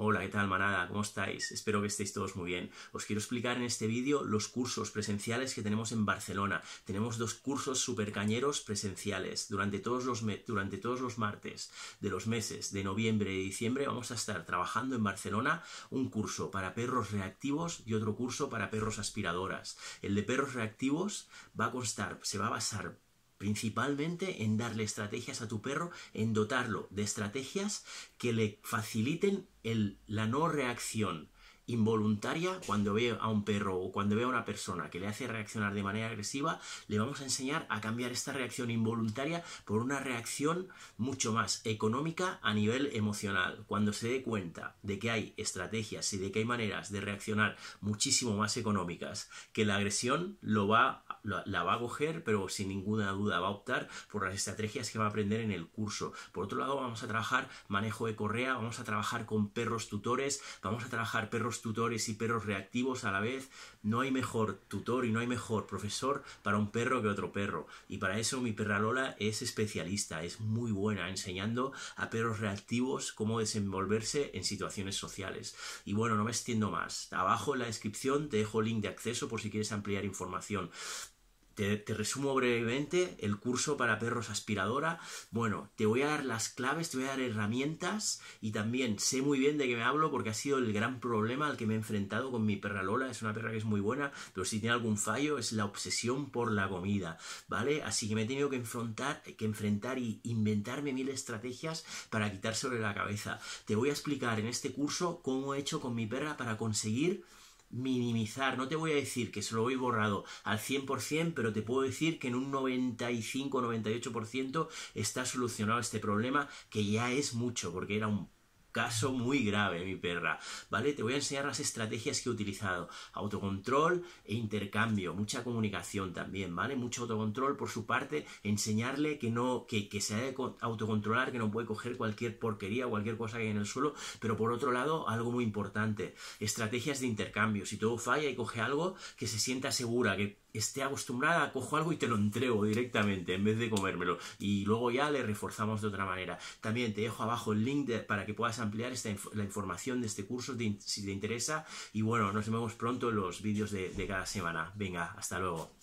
Hola, ¿qué tal manada? ¿Cómo estáis? Espero que estéis todos muy bien. Os quiero explicar en este vídeo los cursos presenciales que tenemos en Barcelona. Tenemos dos cursos super cañeros presenciales. Durante todos, los durante todos los martes de los meses de noviembre y diciembre vamos a estar trabajando en Barcelona un curso para perros reactivos y otro curso para perros aspiradoras. El de perros reactivos va a constar, se va a basar principalmente en darle estrategias a tu perro, en dotarlo de estrategias que le faciliten la no reacción involuntaria cuando ve a un perro o cuando ve a una persona que le hace reaccionar de manera agresiva, le vamos a enseñar a cambiar esta reacción involuntaria por una reacción mucho más económica a nivel emocional. Cuando se dé cuenta de que hay estrategias y de que hay maneras de reaccionar muchísimo más económicas que la agresión, lo va la, va a coger, pero sin ninguna duda va a optar por las estrategias que va a aprender en el curso. Por otro lado, vamos a trabajar manejo de correa, vamos a trabajar con perros tutores, vamos a trabajar perros tutores y perros reactivos a la vez. No hay mejor tutor y no hay mejor profesor para un perro que otro perro. Y para eso mi perra Lola es especialista, es muy buena enseñando a perros reactivos cómo desenvolverse en situaciones sociales. Y bueno, no me extiendo más. Abajo en la descripción te dejo link de acceso por si quieres ampliar información. Te, resumo brevemente el curso para perros aspiradora. Bueno, te voy a dar las claves, te voy a dar herramientas y también sé muy bien de qué me hablo porque ha sido el gran problema al que me he enfrentado con mi perra Lola. Es una perra que es muy buena, pero si tiene algún fallo es la obsesión por la comida, ¿vale? Así que me he tenido que enfrentar, que enfrentar y inventarme mil estrategias para quitar sobre la cabeza. Te voy a explicar en este curso cómo he hecho con mi perra para conseguir minimizar, no te voy a decir que se lo voy borrado al 100%, pero te puedo decir que en un 95-98% está solucionado este problema, que ya es mucho, porque era un caso muy grave, mi perra, ¿vale? Te voy a enseñar las estrategias que he utilizado. Autocontrol e intercambio, mucha comunicación también, ¿vale? Mucho autocontrol por su parte, enseñarle que no, que, que se ha de autocontrolar, que no puede coger cualquier porquería, cualquier cosa que hay en el suelo, pero por otro lado, algo muy importante, estrategias de intercambio. Si todo falla y coge algo, que se sienta segura, que esté acostumbrada, cojo algo y te lo entrego directamente en vez de comérmelo. Y luego ya le reforzamos de otra manera. También te dejo abajo el link para que puedas ampliar la información de este curso si te interesa. Y bueno, nos vemos pronto en los vídeos de cada semana. Venga, hasta luego.